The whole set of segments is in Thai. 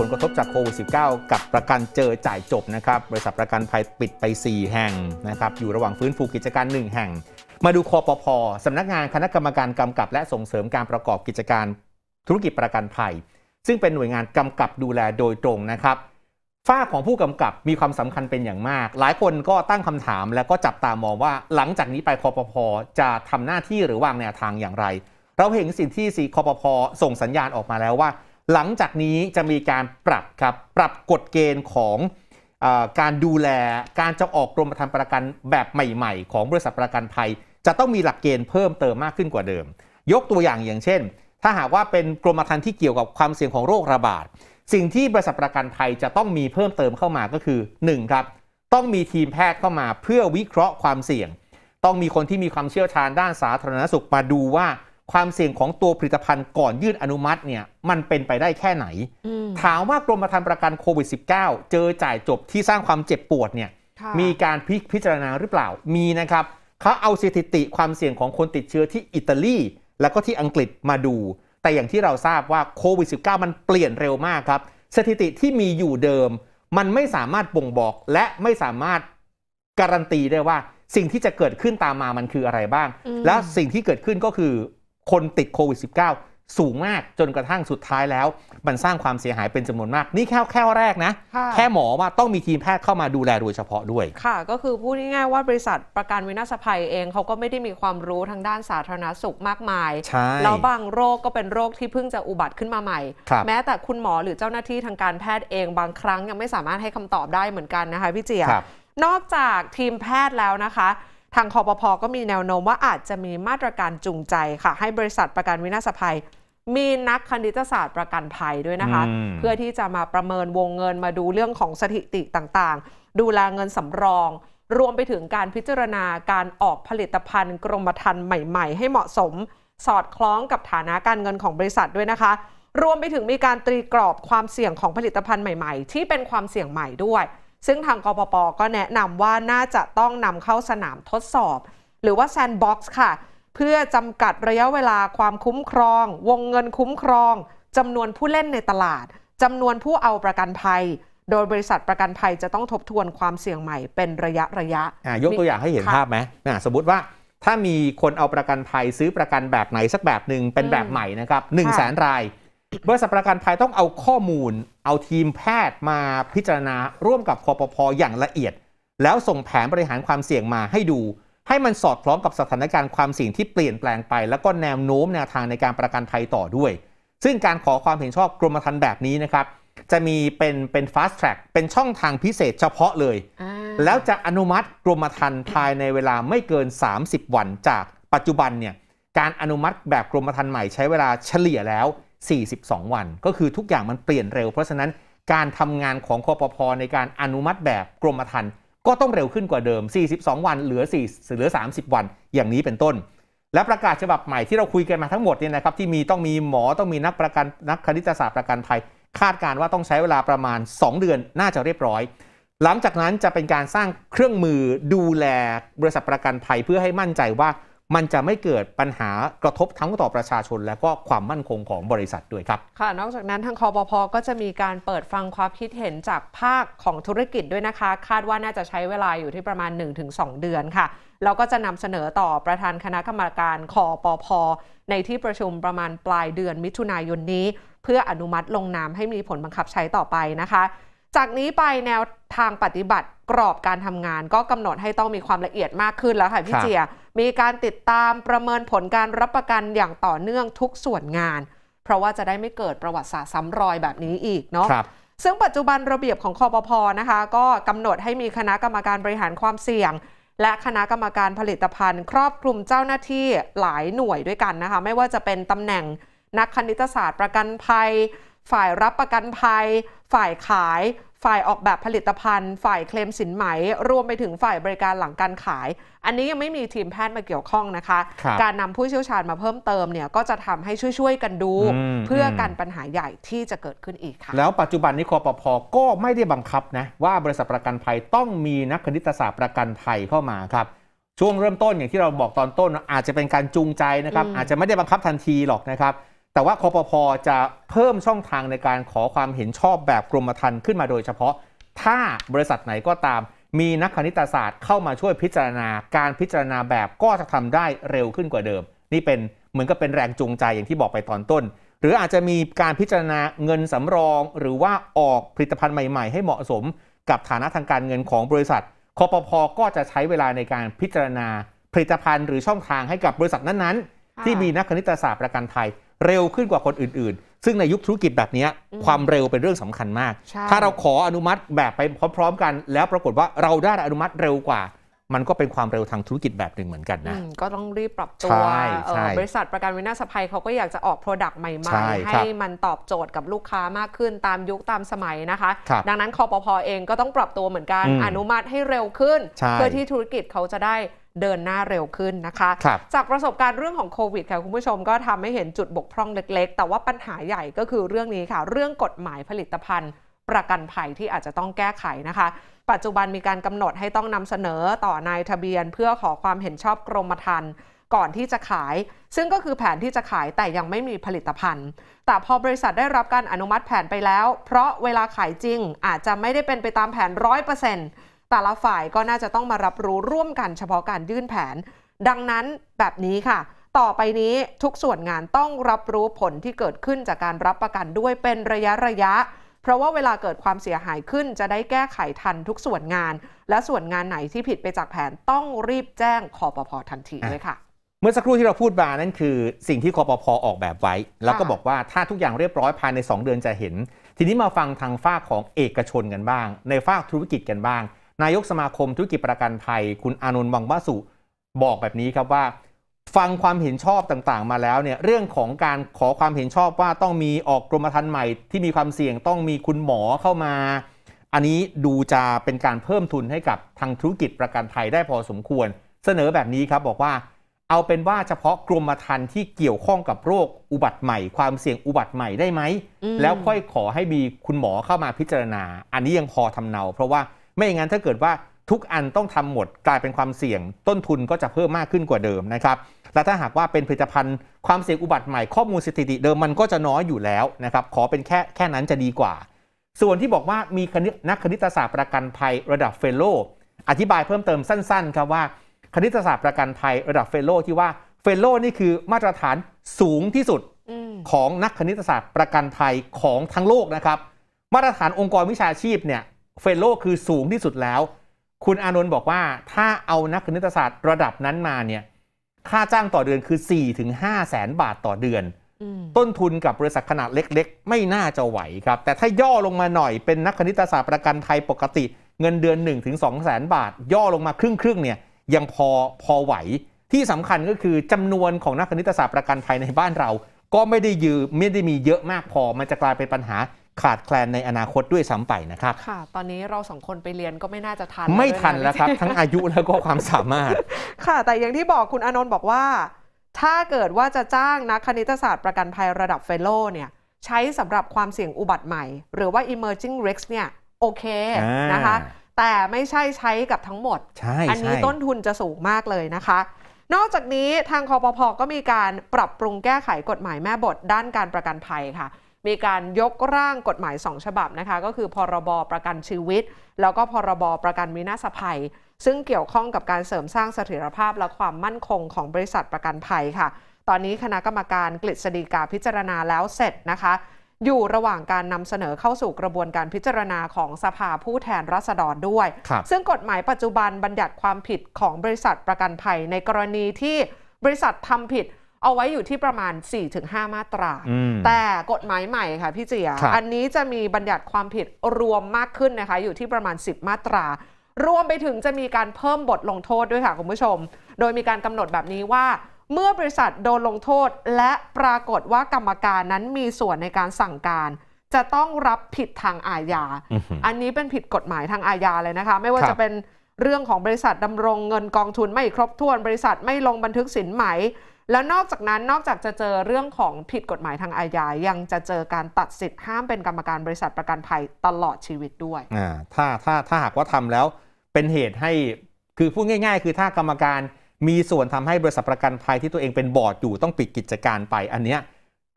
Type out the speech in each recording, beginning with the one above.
ผลกระทบจากโควิด -19 กับประกันเจอจ่ายจบนะครับบริษัทประกันภัยปิดไป 4 แห่งนะครับอยู่ระหว่างฟื้นฟูกิจการ 1 แห่ง มาดูคอปพอสำนักงานคณะกรรมการกำกับ และส่งเสริมการประกอบกิจการธุรกิจประกันภัย ซึ่งเป็นหน่วยงานกำกับดูแลโดยตรงนะครับฝ้าของผู้กำกับมีความสำคัญเป็นอย่างมาก หลายคนก็ตั้งคำถามและก็จับตามองว่า หลังจากนี้ไปคอปพอจะทำหน้าที่หรือวางแนวทางอย่างไร เราเห็นสิ่งที่สีคอปพอส่งสัญญาณออกมาแล้วว่าหลังจากนี้จะมีการปรับครับปรับกฎเกณฑ์ของอการดูแล การจะออกกรมธรรม์ประกันแบบใหม่ๆ ของบริษัทประกันภัยจะต้องมีหลักเกณฑ์เพิ่มเติมมากขึ้นกว่าเดิม ยกตัวอย่างอย่างเช่น ถ้าหากว่าเป็นกรมธรรม์ที่เกี่ยวกับความเสี่ยงของโรคระบาดสิ่งที่บริษัทประกันภัยจะต้องมีเพิ่มเติมเข้ามาก็คือ1ครับต้องมีทีมแพทย์เข้ามาเพื่อวิเคราะห์ความเสี่ยง ต้องมีคนที่มีความเชี่ยวชาญด้านสาธารณสุขมาดูว่าความเสี่ยงของตัวผลิตภัณฑ์ก่อนยื่นอนุมัติเนี่ยมันเป็นไปได้แค่ไหน ถามว่ากรมธรรม์ประกันโควิด -19 เจอจ่ายจบที่สร้างความเจ็บปวดเนี่ยมีการพิพจารณาหรือเปล่ามีนะครับ เขาเอาสถิติความเสี่ยงของคนติดเชื้อที่อิตาลีแล้วก็ที่อังกฤษมาดูแต่อย่างที่เราทราบว่าโควิด -19 มันเปลี่ยนเร็วมากครับ สถิติที่มีอยู่เดิม มันไม่สามารถบ่งบอกและไม่สามารถการันตีได้ว่าสิ่งที่จะเกิดขึ้นตามมามันคืออะไรบ้าง และสิ่งที่เกิดขึ้นก็คือคนติดโควิด -19 สูงมากจนกระทั่งสุดท้ายแล้ว มันสร้างความเสียหายเป็นจำนวนมาก นี่แค่แค่แรกนะ แค่หมอว่าต้องมีทีมแพทย์เข้ามาดูแลโดยเฉพาะด้วยค่ะ ก็คือพูดง่ายๆว่าบริษัทประกันวินาศภัยเองเขาก็ไม่ได้มีความรู้ทางด้านสาธารณสุขมากมายใช่แล้วบางโรคก็เป็นโรคที่เพิ่งจะอุบัติขึ้นมาใหม่ แม้แต่คุณหมอหรือเจ้าหน้าที่ทางการแพทย์เองบางครั้งยังไม่สามารถให้คำตอบได้เหมือนกันนะคะพี่เจียนอกจากทีมแพทย์แล้วนะคะทางคอปพอก็มีแนวโน้มว่าอาจจะมีมาตรการจูงใจค่ะ ให้บริษัทประกันวินาศภัยมีนักคณิตศาสตร์ประกันภัยด้วยนะคะ เพื่อที่จะมาประเมินวงเงินมาดูเรื่องของสถิติต่างๆ ดูแลเงินสำรอง รวมไปถึงการพิจารณาการออกผลิตภัณฑ์กรมธรรม์ใหม่ ๆ ให้เหมาะสม สอดคล้องกับฐานะการเงินของบริษัทด้วยนะคะ รวมไปถึงมีการตรีกรอบความเสี่ยงของผลิตภัณฑ์ใหม่ๆ ที่เป็นความเสี่ยงใหม่ด้วยซึ่งทางกปปก็แนะนำว่าน่าจะต้องนำเข้าสนามทดสอบ หรือว่าแซนด์บ็อกซ์ค่ะ เพื่อจำกัดระยะเวลาความคุ้มครอง วงเงินคุ้มครองจำนวนผู้เล่นในตลาดจำนวนผู้เอาประกันภัย โดยบริษัทประกันภัยจะต้องทบทวนความเสี่ยงใหม่เป็นระยะระยะะยกตัวอย่างให้เห็นภาพไหมสมมติว่าถ้ามีคนเอาประกันภัยซื้อประกันแบบไหนสักแบบหนึ่งเป็นแบบใหม่นะครับหนึ่งแสนรายบริษัทประกันภัยต้องเอาข้อมูล เอาทีมแพทย์มาพิจารณา ร่วมกับคอปพออย่างละเอียด แล้วส่งแผนบริหารความเสี่ยงมาให้ดู ให้มันสอดคล้องกับสถานการณ์ความเสี่ยงที่เปลี่ยนแปลงไป แล้วก็แนวโน้มแนวทางในการประกันภัยต่อด้วย ซึ่งการขอความเห็นชอบกรมธรรม์แบบนี้นะครับ จะมีเป็นเป็น fast track เป็นช่องทางพิเศษเฉพาะเลย แล้วจะอนุมัติกรมธรรม์ภายในเวลาไม่เกิน 30 วัน จากปัจจุบันเนี่ยการอนุมัติแบบกรมธรรม์ใหม่ใช้เวลาเฉลี่ยแล้ว42 วัน ก็คือทุกอย่างมันเปลี่ยนเร็ว เพราะฉะนั้นการทำงานของคอปพอในการอนุมัติแบบกรมธรรม์ก็ต้องเร็วขึ้นกว่าเดิม 42 วันเหลือ 4 เหลือ 30 วัน อย่างนี้เป็นต้น และประกาศฉบับใหม่ที่เราคุยกันมาทั้งหมดเนี่ยนะครับ ที่มีต้องมีหมอต้องมีนักประกันนักคณิตศาสตร์ประกันภัย คาดการว่าต้องใช้เวลาประมาณ 2 เดือนน่าจะเรียบร้อย หลังจากนั้นจะเป็นการสร้างเครื่องมือดูแลบริษัทประกันภัยเพื่อให้มั่นใจว่ามันจะไม่เกิดปัญหากระทบทั้งต่อประชาชน และก็ความมั่นคงของบริษัทด้วยครับค่ะ นอกจากนั้นทางคอปพอก็จะมีการเปิดฟังความคิดเห็นจากภาคของธุรกิจด้วยนะคะ คาดว่าน่าจะใช้เวลาอยู่ที่ประมาณ 1-2 เดือนค่ะแล้วก็จะนำเสนอต่อประธานคณะกรรมการคอปพอในที่ประชุมประมาณปลายเดือนมิถุนายนนี้ เพื่ออนุมัติลงนามให้มีผลบังคับใช้ต่อไปนะคะจากนี้ไปแนวทางปฏิบัติกรอบการทำงานก็กำหนดให้ต้องมีความละเอียดมากขึ้นแล้วค่ะพี่เจีย มีการติดตามประเมินผลการรับประกันอย่างต่อเนื่องทุกส่วนงาน เพราะว่าจะได้ไม่เกิดประวัติศาสตร์ซ้ำรอยแบบนี้อีกเนาะซึ่งปัจจุบันระเบียบของคอปพอนะคะก็กำหนดให้มีคณะกรรมการบริหารความเสี่ยง และคณะกรรมการผลิตภัณฑ์ ครอบคลุมเจ้าหน้าที่หลายหน่วยด้วยกันนะคะไม่ว่าจะเป็นตำแหน่งนักคณิตศาสตร์ประกันภัยฝ่ายรับประกันภัย ฝ่ายขาย ฝ่ายออกแบบผลิตภัณฑ์ ฝ่ายเคลมสินไหมรวมไปถึงฝ่ายบริการหลังการขาย อันนี้ยังไม่มีทีมแพทย์มาเกี่ยวข้องนะคะคการนำผู้เชี่ยวชาญมาเพิ่มเติมเนี่ย ก็จะทำให้ช่วยๆ กันดู เพื่อกันปัญหาใหญ่ที่จะเกิดขึ้นอีกค่ะแล้วปัจจุบันนี้คอปพอก็ไม่ได้บังคับนะ ว่าบริษัทประกันภัยต้องมีนักคณิตศาสตร์ประกันภัยเข้ามาครับ ช่วงเริ่มต้นอย่างที่เราบอกตอนต้นอาจจะเป็นการจูงใจนะครับ อาจจะไม่ได้บังคับทันทีหรอกนะครับแต่ว่าคอปพอจะเพิ่มช่องทางในการขอความเห็นชอบแบบกรมธรรม์ขึ้นมาโดยเฉพาะ ถ้าบริษัทไหนก็ตามมีนักคณิตศาสตร์เข้ามาช่วยพิจารณาการพิจารณาแบบก็จะทำได้เร็วขึ้นกว่าเดิม นี่เป็นเหมือนกับเป็นแรงจูงใจอย่างที่บอกไปตอนต้น หรืออาจจะมีการพิจารณาเงินสำรอง หรือว่าออกผลิตภัณฑ์ใหม่ๆให้เหมาะสม กับฐานะทางการเงินของบริษัทคอปพอก็จะใช้เวลาในการพิจารณาผลิตภัณฑ์หรือช่องทางให้กับบริษัทนั้นๆ ที่มีนักคณิตศาสตร์ประกันภัยเร็วขึ้นกว่าคนอื่น ๆ ซึ่งในยุคธุรกิจแบบนี้ ความเร็วเป็นเรื่องสำคัญมาก ถ้าเราขออนุมัติแบบไปพร้อม ๆ กัน แล้วปรากฏว่าเราได้อนุมัติเร็วกว่า มันก็เป็นความเร็วทางธุรกิจแบบหนึ่งเหมือนกันนะก็ต้องรีบปรับตัวบริษัทประกันวินาศภัยเขาก็อยากจะออกโปรดักต์ใหม่ๆใให้มันตอบโจทย์กับลูกค้ามากขึ้นตามยุคตามสมัยนะคะคดังนั้นคอปพอเองก็ต้องปรับตัวเหมือนกันอนุมัติให้เร็วขึ้น เพื่อที่ธุรกิจเขาจะได้เดินหน้าเร็วขึ้นนะคะ จากประสบการณ์เรื่องของโควิดค่ะคุณผู้ชมก็ทำให้เห็นจุดบกพร่องเล็กๆ แต่ว่าปัญหาใหญ่ก็คือเรื่องนี้ค่ะ เรื่องกฎหมายผลิตภัณฑ์ ประกันภัยที่อาจจะต้องแก้ไขนะคะ ปัจจุบันมีการกำหนดให้ต้องนำเสนอต่อนายทะเบียน เพื่อขอความเห็นชอบกรมธรรม์ก่อนที่จะขาย ซึ่งก็คือแผนที่จะขายแต่ยังไม่มีผลิตภัณฑ์ แต่พอบริษัทได้รับการอนุมัติแผนไปแล้ว เพราะเวลาขายจริง อาจจะไม่ได้เป็นไปตามแผนร้อยเปอร์เซ็นต์แต่ละฝ่ายก็น่าจะต้องมารับรู้ร่วมกันเฉพาะการยื่นแผน ดังนั้นแบบนี้ค่ะ ต่อไปนี้ทุกส่วนงานต้องรับรู้ผลที่เกิดขึ้นจากการรับประกันด้วยเป็นระยะระยะ เพราะว่าเวลาเกิดความเสียหายขึ้นจะได้แก้ไขทันทุกส่วนงาน และส่วนงานไหนที่ผิดไปจากแผนต้องรีบแจ้งคอปพอทันทีเลยค่ะเมื่อสักครู่ที่เราพูดมานั่นคือสิ่งที่คอปพอออกแบบไว้ แล้วก็บอกว่าถ้าทุกอย่างเรียบร้อยภายใน 2 เดือนจะเห็น ทีนี้มาฟังทางฝ้าของเอกชนกันบ้าง ในฝ้าธุรกิจกันบ้างนายกสมาคมธุรกิจประกันภัยคุณอานนท์วังวสุบอกแบบนี้ครับว่า ฟังความเห็นชอบต่างๆมาแล้วเนี่ยเรื่องของการขอความเห็นชอบว่าต้องมีออกกรมธรรม์ใหม่ที่มีความเสี่ยงต้องมีคุณหมอเข้ามา อันนี้ดูจะเป็นการเพิ่มทุนให้กับทางธุรกิจประกันภัยได้พอสมควร เสนอแบบนี้ครับบอกว่า เอาเป็นว่าเฉพาะกรมธรรม์ที่เกี่ยวข้องกับโรคอุบัติใหม่ ความเสี่ยงอุบัติใหม่ได้ไหมมแล้วค่อยขอให้มีคุณหมอเข้ามาพิจารณา อันนี้ยังพอทำเนาเพราะว่าไม่อย่างนั้นถ้าเกิดว่าทุกอันต้องทำหมดกลายเป็นความเสี่ยง ต้นทุนก็จะเพิ่มมากขึ้นกว่าเดิมนะครับและถ้าหากว่าเป็นผลิตภัณฑ์ความเสี่ยงอุบัติใหม่ข้อมูลสถิติเดิมมันก็จะน้อยอยู่แล้วนะครับขอเป็นแค่แค่นั้นจะดีกว่า ส่วนที่บอกว่ามีนักคณิตศาสตร์ประกันภัยระดับเฟลโล อธิบายเพิ่มเติมสั้นๆครับว่าคณิตศาสตร์ประกันภัยระดับเฟลโลที่ว่าเฟลโลนี่คือมาตรฐานสูงที่สุดของนักคณิตศาสตร์ประกันภัยของทั้งโลกนะครับมาตรฐานองค์กรวิชาชีพเนี่ยเฟลโลคือสูงที่สุดแล้ว คุณอานนท์บอกว่าถ้าเอานักคณิตศาสตร์ระดับนั้นมาเนี่ย ค่าจ้างต่อเดือนคือ4ี่ถึงห้าแสนบาทต่อเดือน ต้นทุนกับบริษัทขนาดเล็กๆ ไม่น่าจะไหวครับ แต่ถ้าย่อลงมาหน่อยเป็นนักคณิตศาสตร์ประกันไทยปกติ เงินเดือน1นึ่งถึงสองแสนบาทย่อลงมาครึ่งครึ่งเนี่ยยังพอพอไหว ที่สำคัญก็คือจำนวนของนักคณิตศาสตร์ประกันภัยในบ้านเรา ก็ไม่ได้ยืมไม่ได้มีเยอะมากพอมันจะกลายเป็นปัญหาขาดแคลนในอนาคตด้วยซ้ำไปนะครับ ค่ะ ตอนนี้เราสองคนไปเรียนก็ไม่น่าจะทันไม่ทันแล้วครับ ทั้งอายุแล้วก็ความสามารถ ค่ะ แต่อย่างที่บอกคุณอนนท์บอกว่า ถ้าเกิดว่าจะจ้างนักคณิตศาสตร์ประกันภัยระดับเฟลโลเนี่ยใช้สำหรับความเสี่ยงอุบัติใหม่ หรือว่า emerging risk เนี่ยโอเคนะคะ แต่ไม่ใช่ใช้กับทั้งหมด อันนี้ต้นทุนจะสูงมากเลยนะคะ นอกจากนี้ทางคอพพก็มีการปรับปรุงแก้ไขกฎหมายแม่บทด้านการประกันภัยค่ะมีการยกร่างกฎหมาย 2 ฉบับนะคะก็คือ พรบประกันชีวิต แล้วก็พรบประกันวินาศภัย ซึ่งเกี่ยวข้องกับการเสริมสร้างเสถียรภาพและความมั่นคงของบริษัทประกันภัยค่ะ ตอนนี้คณะกรรมการกฤษฎีกาพิจารณาแล้วเสร็จนะคะ อยู่ระหว่างการนำเสนอเข้าสู่กระบวนการพิจารณาของสภาผู้แทนราษฎรด้วย ซึ่งกฎหมายปัจจุบันบัญญัติความผิดของบริษัทประกันภัย ในกรณีที่บริษัททำผิดเอาไว้อยู่ที่ประมาณ 4-5 มาตรา แต่กฎหมายใหม่ค่ะพี่เจีย อันนี้จะมีบัญญัติความผิดรวมมากขึ้นนะคะอยู่ที่ประมาณ 10 มาตรา รวมไปถึงจะมีการเพิ่มบทลงโทษด้วยค่ะ คุณผู้ชม โดยมีการกำหนดแบบนี้ว่า เมื่อบริษัทโดนลงโทษและปรากฏว่ากรรมการนั้นมีส่วนในการสั่งการ จะต้องรับผิดทางอาญา อันนี้เป็นผิดกฎหมายทางอาญาเลยนะคะไม่ว่าจะเป็นเรื่องของบริษัทดำรงเงินกองทุนไม่ครบถ้วนบริษัทไม่ลงบันทึกสินไหมแล้วนอกจากนั้นนอกจากจะเจอเรื่องของผิดกฎหมายทางอาญายังจะเจอการตัดสิทธิ์ห้ามเป็นกรรมการบริษัทประกันภัยตลอดชีวิตด้วยอ่าถ้าถ้าถ้าหากว่าทำแล้วเป็นเหตุให้คือพูดง่ายๆ คือถ้ากรรมการมีส่วนทำให้บริษัทประกันภัยที่ตัวเองเป็นบอร์ดอยู่ต้องปิดกิจการไป อันเนี้ย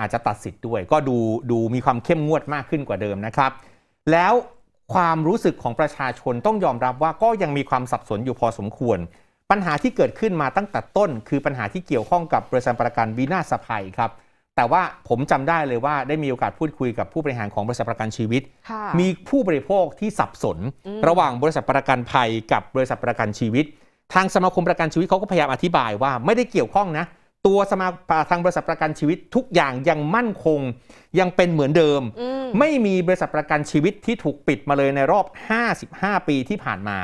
อาจจะตัดสิทธิ์ด้วย ก็ดูดูมีความเข้มงวดมากขึ้นกว่าเดิมนะครับ แล้วความรู้สึกของประชาชนต้องยอมรับว่าก็ยังมีความสับสนอยู่พอสมควรปัญหาที่เกิดขึ้นมาตั้งแต่ต้น คือปัญหาที่เกี่ยวข้องกับบริษัทประกันวีนาสภัยครับแต่ว่าผมจำได้เลยว่าได้มีโอกาสพูดคุยกับผู้บริหารของบริษัทประกันชีวิต มีผู้บริโภคที่สับสน ระหว่างบริษัทประกันภัยกับบริษัทประกันชีวิต ทางสมาคมประกันชีวิตเขาก็พยายามอธิบายว่าไม่ได้เกี่ยวข้องนะตัวสมาทางบริษัทประกันชีวิตทุกอย่างยังมั่นคงยังเป็นเหมือนเดิมมไม่มีบริษัทประกันชีวิตที่ถูกปิดมาเลยในรอบ 55 ปีที่ผ่านมา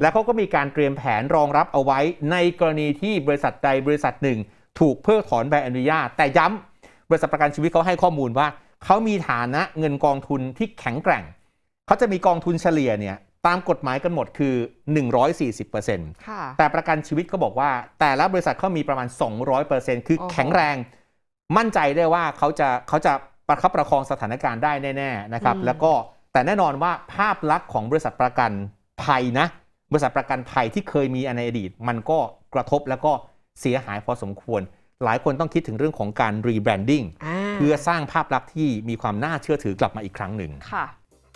และเขาก็มีการเตรียมแผนรองรับเอาไว้ ในกรณีที่บริษัทใดบริษัทหนึ่งถูกเพิกถอนใบอนุญาตแต่ย้ำ บริษัทประกันชีวิตเขาให้ข้อมูลว่าเขามีฐานะเงินกองทุนที่แข็งแกร่งเขาจะมีกองทุนเฉลี่ยเนี่ยตามกฎหมายกันหมดคือ 140%แต่ประกันชีวิตก็บอกว่า แต่ละบริษัทเขามีประมาณ 200%คือแข็งแรง มั่นใจได้ว่าเขาจะเขาจะประคับประคองสถานการณ์ได้แน่ๆนะครับ แล้วก็แต่แน่นอนว่าภาพลักษณ์ของบริษัทประกันภัยนะ บริษัทประกันภัยที่เคยมีในอดีต มันก็กระทบแล้วก็เสียหายพอสมควร หลายคนต้องคิดถึงเรื่องของการรีแบรนดิ้งเพื่อสร้างภาพลักษณ์ที่มีความน่าเชื่อถือกลับมาอีกครั้งหนึ่งค่ะ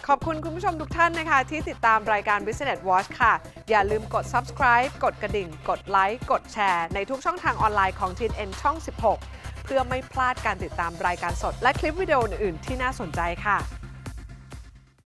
ขอบคุณคุณผู้ชมทุกท่านนะคะที่ติดตามรายการ Business Watch ค่ะ อย่าลืมกด subscribe กดกระดิ่ง กดไลค์ กดแชร์ในทุกช่องทางออนไลน์ของ TN ช่อง 16 เพื่อไม่พลาดการติดตามรายการสด และคลิปวิดีโออื่น ๆ ที่น่าสนใจค่ะ